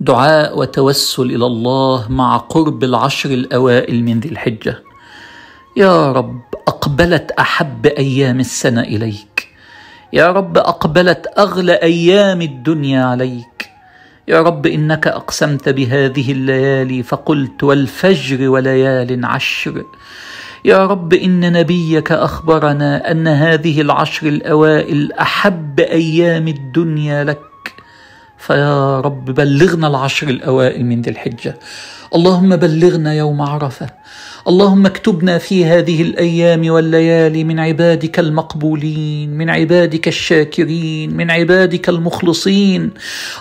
دعاء وتوسل الى الله مع قرب العشر الاوائل من ذي الحجه يا رب اقبلت احب ايام السنه اليك يا رب اقبلت اغلى ايام الدنيا عليك يا رب انك اقسمت بهذه الليالي فقلت والفجر وليال عشر يا رب ان نبيك اخبرنا ان هذه العشر الاوائل احب ايام الدنيا لك فيا رب بلغنا العشر الأوائل من ذي الحجة اللهم بلغنا يوم عرفه اللهم اكتبنا في هذه الايام والليالي من عبادك المقبولين من عبادك الشاكرين من عبادك المخلصين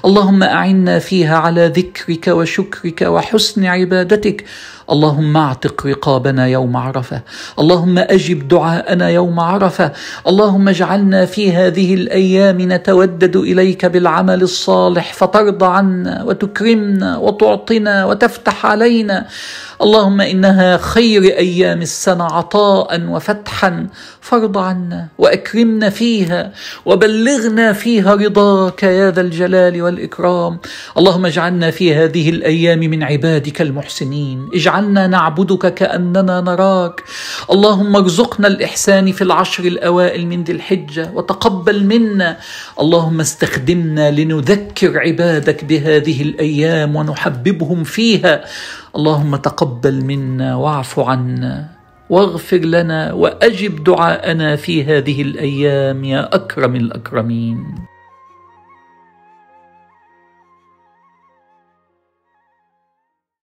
اللهم اعنا فيها على ذكرك وشكرك وحسن عبادتك اللهم اعتق رقابنا يوم عرفه اللهم اجب دعاءنا يوم عرفه اللهم اجعلنا في هذه الايام نتودد اليك بالعمل الصالح فترضى عنا وتكرمنا وتعطنا وتفتح تفتح علينا اللهم انها خير ايام السنه عطاء وفتحا فارض عنا واكرمنا فيها وبلغنا فيها رضاك يا ذا الجلال والاكرام اللهم اجعلنا في هذه الايام من عبادك المحسنين اجعلنا نعبدك كاننا نراك اللهم ارزقنا الاحسان في العشر الاوائل من ذي الحجه وتقبل منا اللهم استخدمنا لنذكر عبادك بهذه الايام ونحببهم فيها اللهم تقبل منا واعف عنا واغفر لنا واجب دعاءنا في هذه الايام يا اكرم الاكرمين